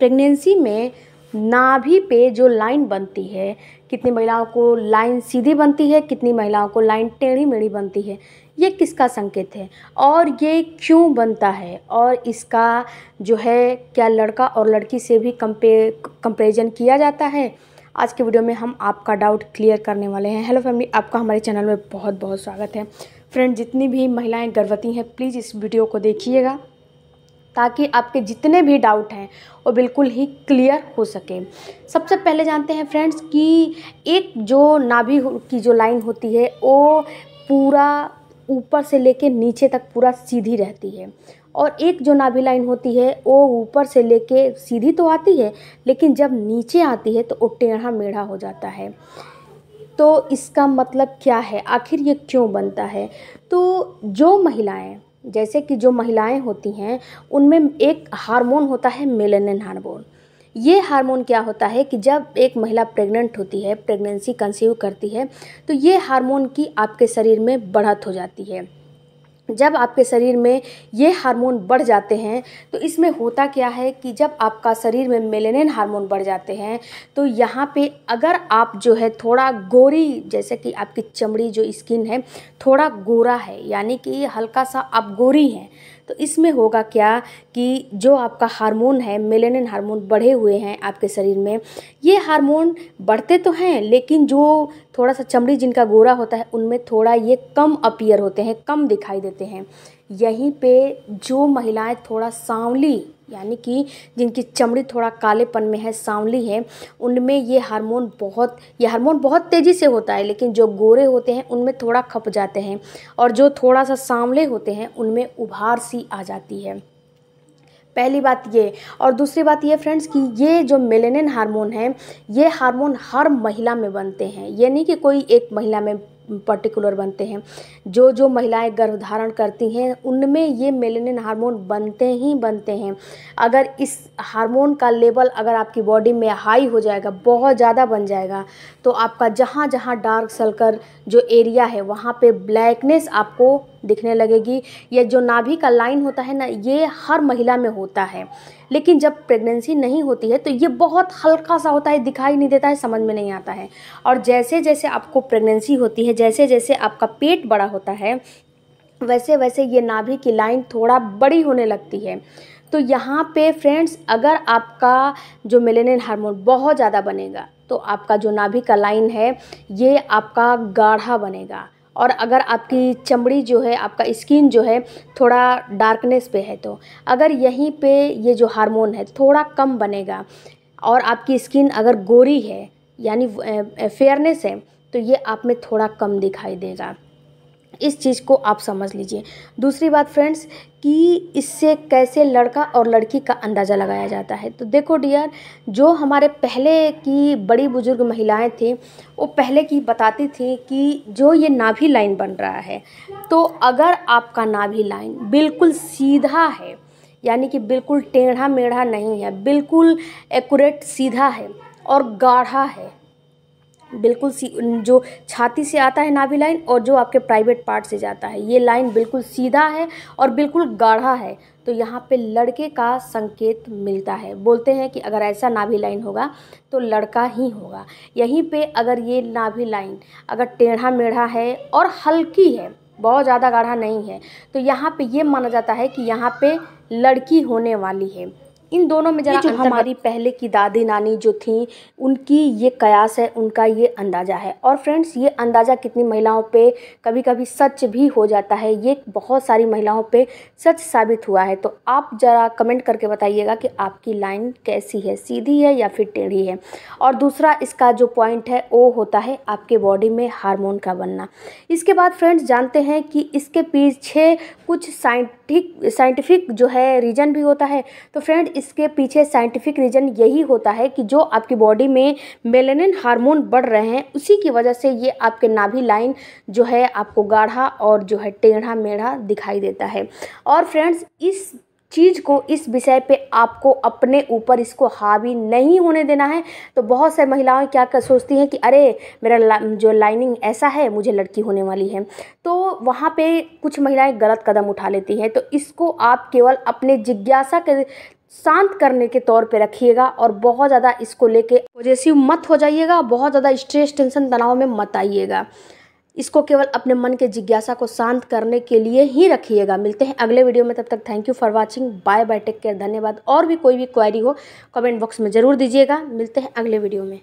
pregnancy में नाभि पे जो लाइन बनती है कितनी महिलाओं को लाइन सीधी बनती है कितनी महिलाओं को लाइन टेढ़ी मेढ़ी बनती है ये किसका संकेत है और ये क्यों बनता है और इसका जो है क्या लड़का और लड़की से भी कंपे कंपेरिजन किया जाता है आज के वीडियो में हम आपका डाउट क्लियर करने वाले हैं हेलो फैमिली आपका हमारे चैनल में बहुत बहुत स्वागत है फ्रेंड जितनी भी महिलाएं गर्भवती हैं प्लीज़ इस वीडियो को देखिएगा ताकि आपके जितने भी डाउट हैं वो बिल्कुल ही क्लियर हो सके सबसे पहले जानते हैं फ्रेंड्स कि एक जो नाभि की जो लाइन होती है वो पूरा ऊपर से लेके नीचे तक पूरा सीधी रहती है और एक जो नाभि लाइन होती है वो ऊपर से लेके सीधी तो आती है लेकिन जब नीचे आती है तो वो टेढ़ा मेढ़ा हो जाता है तो इसका मतलब क्या है आखिर ये क्यों बनता है तो जो महिलाएं जैसे कि जो महिलाएं होती हैं उनमें एक हार्मोन होता है मेलेनिन हार्मोन ये हार्मोन क्या होता है कि जब एक महिला प्रेग्नेंट होती है प्रेगनेंसी कंसीव करती है तो ये हार्मोन की आपके शरीर में बढ़त हो जाती है जब आपके शरीर में ये हार्मोन बढ़ जाते हैं तो इसमें होता क्या है कि जब आपका शरीर में मेलेनिन हार्मोन बढ़ जाते हैं तो यहाँ पे अगर आप जो है थोड़ा गोरी जैसे कि आपकी चमड़ी जो स्किन है थोड़ा गोरा है यानी कि हल्का सा आप गोरी हैं तो इसमें होगा क्या कि जो आपका हार्मोन है मेलेनिन हार्मोन बढ़े हुए हैं आपके शरीर में ये हार्मोन बढ़ते तो हैं लेकिन जो थोड़ा सा चमड़ी जिनका गोरा होता है उनमें थोड़ा ये कम अपीयर होते हैं कम दिखाई देते हैं यहीं पे जो महिलाएं थोड़ा सांवली यानी कि जिनकी चमड़ी थोड़ा कालेपन में है सांवली है उनमें ये हार्मोन बहुत ये हार्मोन बहुत तेज़ी से होता है लेकिन जो गोरे होते हैं उनमें थोड़ा खप जाते हैं और जो थोड़ा सा सांवले होते हैं उनमें उभार सी आ जाती है पहली बात ये और दूसरी बात ये फ्रेंड्स कि ये जो मेलेनिन हार्मोन है ये हार्मोन हर महिला में बनते हैं यानी कि कोई एक महिला में पर्टिकुलर बनते हैं जो जो महिलाएं गर्भधारण करती हैं उनमें ये मेलेनिन हार्मोन बनते ही बनते हैं अगर इस हार्मोन का लेवल अगर आपकी बॉडी में हाई हो जाएगा बहुत ज़्यादा बन जाएगा तो आपका जहाँ जहाँ डार्क सलकर जो एरिया है वहाँ पे ब्लैकनेस आपको दिखने लगेगी या जो नाभि का लाइन होता है ना ये हर महिला में होता है लेकिन जब प्रेगनेंसी नहीं होती है तो ये बहुत हल्का सा होता है दिखाई नहीं देता है समझ में नहीं आता है और जैसे जैसे आपको प्रेगनेंसी होती है जैसे जैसे आपका पेट बड़ा होता है वैसे वैसे ये नाभि की लाइन थोड़ा बड़ी होने लगती है तो यहाँ पे फ्रेंड्स अगर आपका जो मेलेनिन हार्मोन बहुत ज़्यादा बनेगा तो आपका जो नाभि का लाइन है ये आपका गाढ़ा बनेगा और अगर आपकी चमड़ी जो है आपका स्किन जो है थोड़ा डार्कनेस पे है तो अगर यहीं पे ये जो हार्मोन है थोड़ा कम बनेगा और आपकी स्किन अगर गोरी है यानी फेयरनेस है तो ये आप में थोड़ा कम दिखाई देगा इस चीज़ को आप समझ लीजिए दूसरी बात फ्रेंड्स कि इससे कैसे लड़का और लड़की का अंदाज़ा लगाया जाता है तो देखो डियर जो हमारे पहले की बड़ी बुज़ुर्ग महिलाएं थीं वो पहले की बताती थी कि जो ये नाभि लाइन बन रहा है तो अगर आपका नाभि लाइन बिल्कुल सीधा है यानी कि बिल्कुल टेढ़ा मेढ़ा नहीं है बिल्कुल एकूरेट सीधा है और गाढ़ा है बिल्कुल सी जो छाती से आता है नाभि लाइन और जो आपके प्राइवेट पार्ट से जाता है ये लाइन बिल्कुल सीधा है और बिल्कुल गाढ़ा है तो यहाँ पे लड़के का संकेत मिलता है बोलते हैं कि अगर ऐसा नाभि लाइन होगा तो लड़का ही होगा यहीं पे अगर ये नाभि लाइन अगर टेढ़ा मेढ़ा है और हल्की है बहुत ज़्यादा गाढ़ा नहीं है तो यहाँ पर ये माना जाता है कि यहाँ पे लड़की होने वाली है इन दोनों में जरा जो हमारी पहले की दादी नानी जो थी उनकी ये कयास है उनका ये अंदाज़ा है और फ्रेंड्स ये अंदाज़ा कितनी महिलाओं पे कभी कभी सच भी हो जाता है ये बहुत सारी महिलाओं पे सच साबित हुआ है तो आप ज़रा कमेंट करके बताइएगा कि आपकी लाइन कैसी है सीधी है या फिर टेढ़ी है और दूसरा इसका जो पॉइंट है वो होता है आपके बॉडी में हारमोन का बनना इसके बाद फ्रेंड्स जानते हैं कि इसके पीछे कुछ साइंट ठीक साइंटिफिक जो है रीज़न भी होता है तो फ्रेंड इसके पीछे साइंटिफिक रीज़न यही होता है कि जो आपकी बॉडी में मेलेनिन हार्मोन बढ़ रहे हैं उसी की वजह से ये आपके नाभि लाइन जो है आपको गाढ़ा और जो है टेढ़ा मेढ़ा दिखाई देता है और फ्रेंड्स इस चीज़ को इस विषय पे आपको अपने ऊपर इसको हावी नहीं होने देना है तो बहुत सारी महिलाएं क्या कर सोचती हैं कि अरे मेरा ला, जो लाइनिंग ऐसा है मुझे लड़की होने वाली है तो वहाँ पे कुछ महिलाएं गलत कदम उठा लेती हैं तो इसको आप केवल अपने जिज्ञासा के शांत करने के तौर पे रखिएगा और बहुत ज़्यादा इसको लेके पॉजिटिव मत हो जाइएगा बहुत ज़्यादा स्ट्रेस टेंशन तनाव में मत आइएगा इसको केवल अपने मन के जिज्ञासा को शांत करने के लिए ही रखिएगा मिलते हैं अगले वीडियो में तब तक thank you for watching bye bye take care धन्यवाद और भी कोई भी क्वारी हो कमेंट बॉक्स में ज़रूर दीजिएगा मिलते हैं अगले वीडियो में